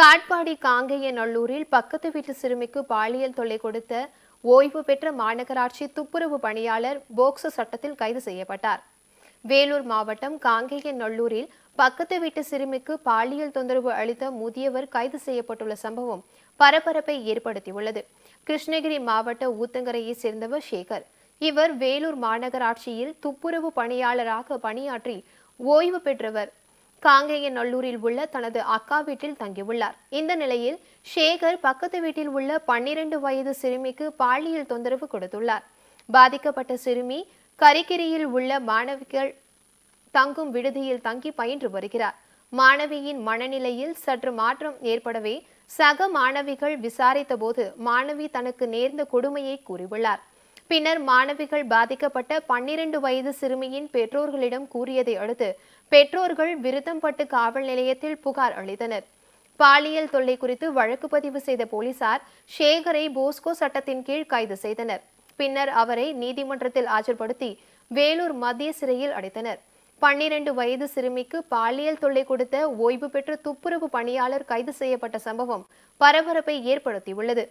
காட்பாடி காங்கைய நல்லூரில் பக்கத்து வீட்டு சிறுமிக்கு பாலியல் தொல்லை கொடுத்த ஓய்வு பெற்ற மாநகராட்சி துப்புரவு பணியாளர் போக்சோ சட்டத்தில் கைது செய்யப்பட்டார் வேலூர் மாவட்டம் காங்கேய நல்லூரில் பக்கத்து வீட்டு சிறுமிக்கு பாலியல் தொந்தரவு அளித்த முதியவர் கைது செய்யப்பட்டுள்ள சம்பவம் பரபரப்பை ஏற்படுத்தியுள்ளது கிருஷ்ணகிரி மாவட்ட ஊத்தங்கரையை சேர்ந்தவர் சேகர் இவர் வேலூர் மாநகராட்சியில் துப்புரவு பணியாளராக பணியாற்றி ஓய்வு பெற்றவர் காங்கேயன் நல்லூரில் உள்ள தனது அக்கா வீட்டில் தங்கியுள்ளார் இந்த நிலையில் ஷேகர் பக்கத்து வீட்டில் உள்ள பன்னிரண்டு வயது சிறுமிக்கு பாலியல் தொந்தரவு கொடுத்துள்ளார் பாதிக்கப்பட்ட சிறுமி கரிக்கிரியில் உள்ள மாணவிகள் தங்கும் விடுதியில் தங்கி பயின்று வருகிறார் மாணவியின் மனநிலையில் சற்று மாற்றம் ஏற்படவே சக மாணவிகள் விசாரித்த போது மாணவி தனக்கு நேர்ந்த கொடுமையை கூறியுள்ளார் பின்னர் மாணவிகள் பாதிக்கப்பட்ட பன்னிரண்டு வயது சிறுமியின் பெற்றோர்களிடம் கூறியதை அடுத்து பெற்றோர்கள் விருத்தம்பட்டு காவல் நிலையத்தில் புகார் அளித்தனர் பாலியல் தொல்லை குறித்து வழக்கு பதிவு செய்த போலீசார் சேகரை போஸ்கோ சட்டத்தின் கீழ் கைது செய்தனர் பின்னர் அவரை நீதிமன்றத்தில் ஆஜர்படுத்தி வேலூர் மத்திய சிறையில் அடைத்தனர் பன்னிரண்டு வயது சிறுமிக்கு பாலியல் தொல்லை கொடுத்த ஓய்வு பெற்ற துப்புரவு பணியாளர் கைது செய்யப்பட்ட சம்பவம் பரபரப்பை ஏற்படுத்தியுள்ளது